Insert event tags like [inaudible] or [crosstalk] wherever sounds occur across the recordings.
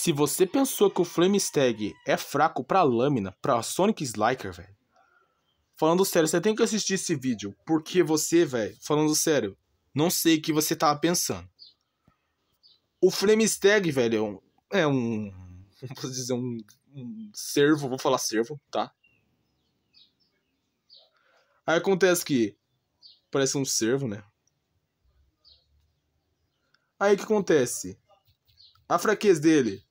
Se você pensou que o Flamestag é fraco pra lâmina, pra Sonic Sliker, velho. Falando sério, você tem que assistir esse vídeo. Porque você, velho, falando sério, não sei o que você tava pensando. O Flamestag, velho, é um. É um [laughs] posso dizer, um, um servo, vou falar servo, tá? Aí acontece que. Parece um servo, né? Aí o que acontece? A fraqueza dele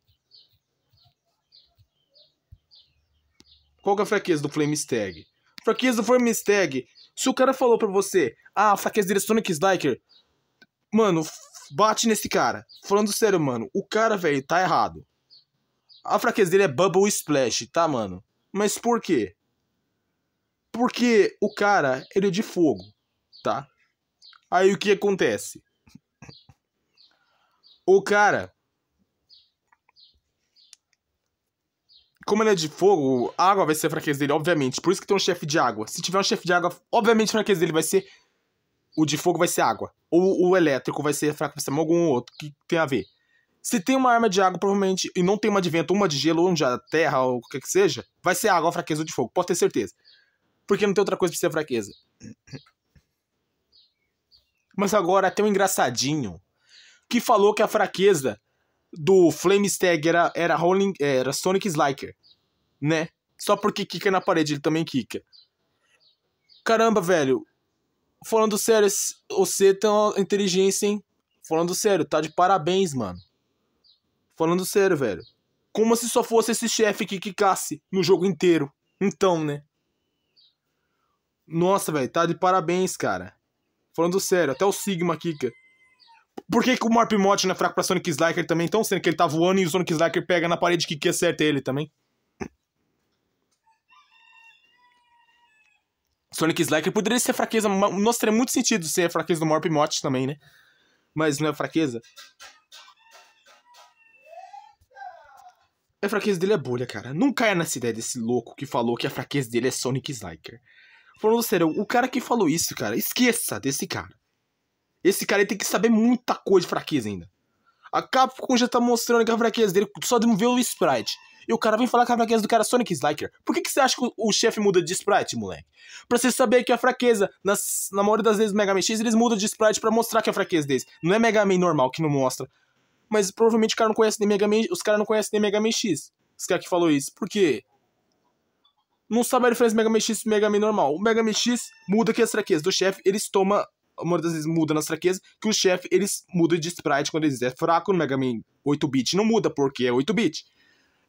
Qual que é a fraqueza do Flamestag? Fraqueza do Flamestag. Se o cara falou pra você, ah, a fraqueza dele é Sonic Sliker, mano, bate nesse cara. Falando sério, mano, o cara, velho, tá errado. A fraqueza dele é Bubble Splash, tá, mano? Mas por quê? Porque o cara, ele é de fogo, tá? Aí o que acontece? [laughs] O cara, Como ele é de fogo, a água vai ser a fraqueza dele, obviamente. Por isso que tem um chefe de água. Se tiver um chefe de água, obviamente a fraqueza dele vai ser. O de fogo vai ser água. Ou o elétrico vai ser fraco, vai ser algum outro. que tem a ver? Se tem uma arma de água, provavelmente, e não tem uma de vento, uma de gelo, ou de terra, ou o que que seja, vai ser água, a fraqueza ou de fogo. Pode ter certeza. Porque não tem outra coisa pra ser fraqueza. Mas agora tem um engraçadinho que falou que a fraqueza do Flame Tag era, era, Rolling, é, era Sonic Slicker, né? Só porque quica na parede, ele também quica. Caramba, velho. Falando sério, você tem uma inteligência, hein? Falando sério, tá de parabéns, mano. Falando sério, velho. Como se só fosse esse chefe que quicasse no jogo inteiro. Então, né? Nossa, velho, tá de parabéns, cara. Falando sério, até o Sigma quica. Por que, que o Morp Mod não é fraco pra Sonic Sliker também? Então, sendo que ele tá voando e o Sonic Sliker pega na parede que, que acerta ele também. Sonic Sliker poderia ser fraqueza. Nossa, teria muito sentido ser a fraqueza do Morp Mod também, né? Mas não é fraqueza. A fraqueza dele é bolha, cara. Não caia nessa ideia desse louco que falou que a fraqueza dele é Sonic Sliker. Falando sério, o cara que falou isso, cara, esqueça desse cara. Esse cara tem que saber muita coisa de fraqueza ainda. A Capcom já tá mostrando que a fraqueza dele só de ver o sprite. E o cara vem falar que a fraqueza do cara é Sonic Slacker Por que, que você acha que o, o chefe muda de sprite, moleque? Pra você saber que a fraqueza, nas, na maioria das vezes do Mega Man X, eles mudam de sprite pra mostrar que é a fraqueza deles. Não é Mega Man normal que não mostra. Mas provavelmente o cara não conhece nem Mega Man, os caras não conhecem nem Mega Man X. Os caras que falou isso. Por quê? Não sabe a diferença Mega Man X e Mega Man normal. O Mega Man X muda que as fraquezas do chefe, eles tomam uma das vezes muda nas fraquezas, que o chefe, eles mudam de sprite quando eles é fraco, no Mega Man 8-bit não muda, porque é 8-bit.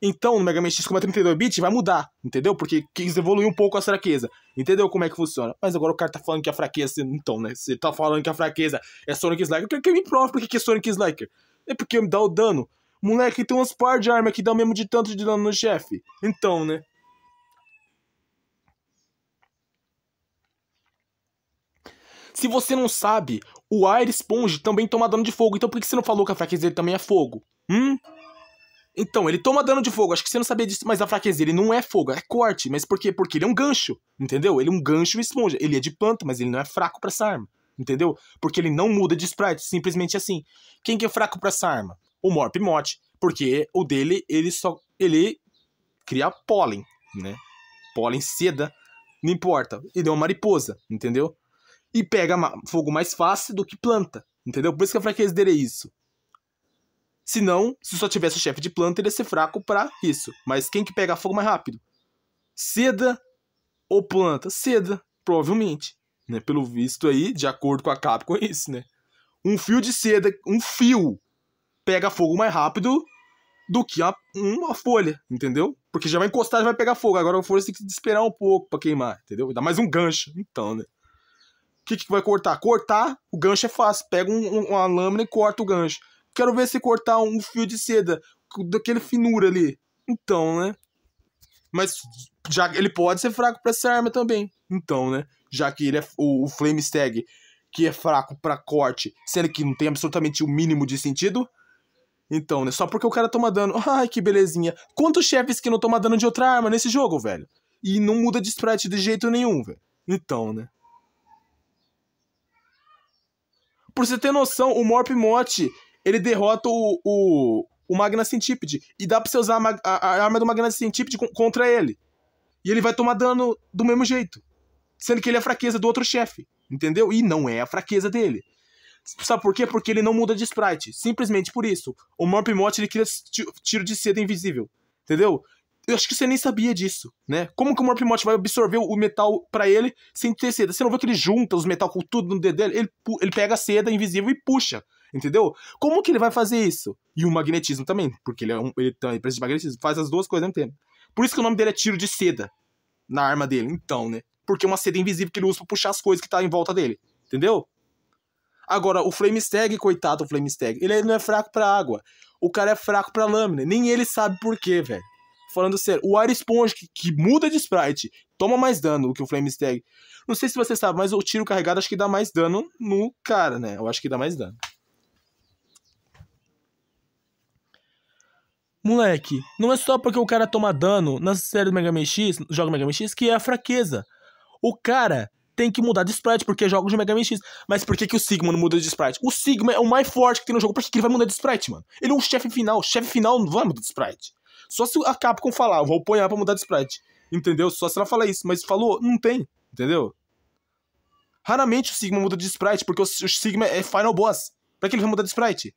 Então, no Mega Man X com é 32-bit, vai mudar, entendeu? Porque quis evoluir um pouco a fraqueza. Entendeu como é que funciona? Mas agora o cara tá falando que a fraqueza... Então, né? Você tá falando que a fraqueza é Sonic Sliker. Eu quero que me prove porque que é Sonic Sliker. É porque me dá o dano. Moleque, tem umas par de arma que dá mesmo de tanto de dano no chefe. Então, né? Se você não sabe, o Air Sponge também toma dano de fogo. Então por que você não falou que a fraqueza dele também é fogo? Hum? Então, ele toma dano de fogo, acho que você não sabia disso, mas a fraqueza dele não é fogo, é corte. Mas por quê? Porque ele é um gancho, entendeu? Ele é um gancho esponja. Ele é de planta, mas ele não é fraco para essa arma, entendeu? Porque ele não muda de sprite, simplesmente assim. Quem que é fraco para essa arma? O Morp Mote, porque o dele, ele só ele cria pólen, né? Pólen seda, não importa. Ele é uma mariposa, entendeu? e pega fogo mais fácil do que planta, entendeu? Por isso que a fraqueza dele é isso. Se não, se só tivesse o chefe de planta, ele ia ser fraco para isso. Mas quem que pega fogo mais rápido? Seda ou planta? Seda, provavelmente. Né? Pelo visto aí, de acordo com a Capcom, é isso, né? Um fio de seda, um fio, pega fogo mais rápido do que uma, uma folha, entendeu? Porque já vai encostar e vai pegar fogo. Agora a folha tem que esperar um pouco para queimar, entendeu? Dá mais um gancho, então, né? que, que vai cortar? Cortar, o gancho é fácil. Pega um, uma lâmina e corta o gancho. Quero ver se cortar um fio de seda daquele finura ali. Então, né? Mas já ele pode ser fraco para essa arma também. Então, né? Já que ele é o, o Flame Stag, que é fraco para corte, sendo que não tem absolutamente o mínimo de sentido. Então, né? Só porque o cara toma dano. Ai, que belezinha. Quantos chefes que não toma dano de outra arma nesse jogo, velho? E não muda de sprite de jeito nenhum, velho. Então, né? Por você ter noção, o Morp Mote, ele derrota o, o, o Magna E dá pra você usar a, a, a arma do Magna Centipede contra ele. E ele vai tomar dano do mesmo jeito. Sendo que ele é a fraqueza do outro chefe. Entendeu? E não é a fraqueza dele. Sabe por quê? Porque ele não muda de sprite. Simplesmente por isso. O Morpmot ele cria tiro de seda invisível. Entendeu? eu acho que você nem sabia disso, né? Como que o Morpimot vai absorver o metal para ele sem ter seda? Você não vê que ele junta os metal com tudo no dedo dele? Ele, ele pega a seda invisível e puxa, entendeu? Como que ele vai fazer isso? E o magnetismo também, porque ele é um, ele tem empresa de magnetismo, faz as duas coisas ao mesmo tempo. Por isso que o nome dele é tiro de seda na arma dele, então, né? Porque é uma seda invisível que ele usa pra puxar as coisas que tá em volta dele, entendeu? Agora, o Flamestag, coitado do Flamestag, ele é, não é fraco pra água. O cara é fraco pra lâmina. Nem ele sabe por quê, velho. Falando sério, o Air Sponge, que, que, muda de sprite, toma mais dano do que o Flame Stag. Não sei se você sabe, mas o tiro carregado acho que dá mais dano no cara, né? Eu acho que dá mais dano. Moleque, não é só porque o cara toma dano na série do Mega Man X, joga Mega Man X, que é a fraqueza. O cara tem que mudar de sprite, porque joga de Mega Man X. Mas por que, que o Sigma não muda de sprite? O Sigma é o mais forte que tem no jogo, por que, que ele vai mudar de sprite, mano? Ele é um chefe final, chefe final não vai mudar de sprite. Só se a Capcom falar, vou apanhar pra mudar de sprite. Entendeu? Só se ela falar isso. Mas falou, não tem. Entendeu? Raramente o Sigma muda de sprite, porque o Sigma é Final Boss. Pra que ele vai mudar de sprite?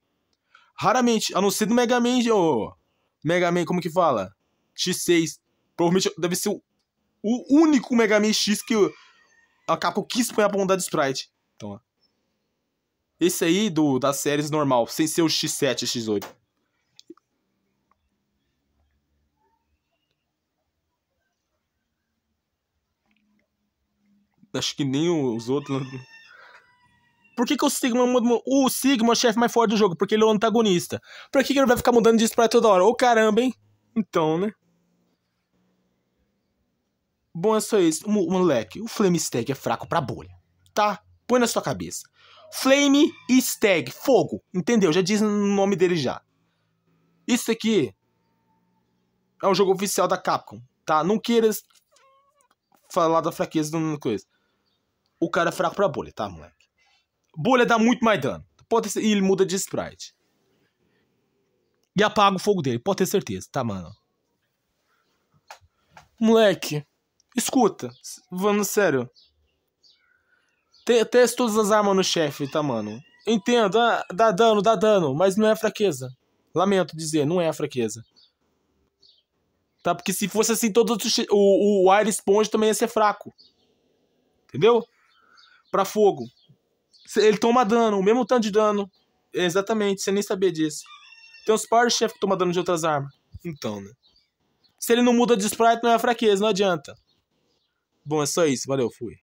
Raramente, a não ser do Mega Man, ou Mega Man, como que fala? X6. Provavelmente deve ser o, o único Mega Man X que a Capcom quis apanhar pra mudar de sprite. Então, ó. Esse aí do, das séries normal, sem ser o X7 e X8. Acho que nem os outros. Né? Por que, que o Sigma O Sigma é o chefe mais forte do jogo, porque ele é o antagonista. Por que, que ele vai ficar mudando de sprite toda hora? Ô oh, caramba, hein? Então, né? Bom, é só isso. M moleque, o Flame Stag é fraco pra bolha. Tá? Põe na sua cabeça. Flame Stag, fogo. Entendeu? Já diz o nome dele já. Isso aqui é um jogo oficial da Capcom, tá? Não queira falar da fraqueza de uma coisa o cara é fraco pra bolha, tá, moleque? Bolha dá muito mais dano. Pode ser, e ele muda de sprite. E apaga o fogo dele, pode ter certeza, tá, mano? Moleque, escuta, vamos sério. teste todas as armas no chefe, tá, mano? Entendo, ah, dá dano, dá dano, mas não é fraqueza. Lamento dizer, não é fraqueza. Tá? Porque se fosse assim, todo o, o, o Sponge também ia ser fraco. Entendeu? para fogo. Ele toma dano, o mesmo tanto de dano. Exatamente, você nem sabia disso. Tem uns power chef que toma dano de outras armas. Então, né? Se ele não muda de sprite, não é fraqueza, não adianta. Bom, é só isso. Valeu, fui.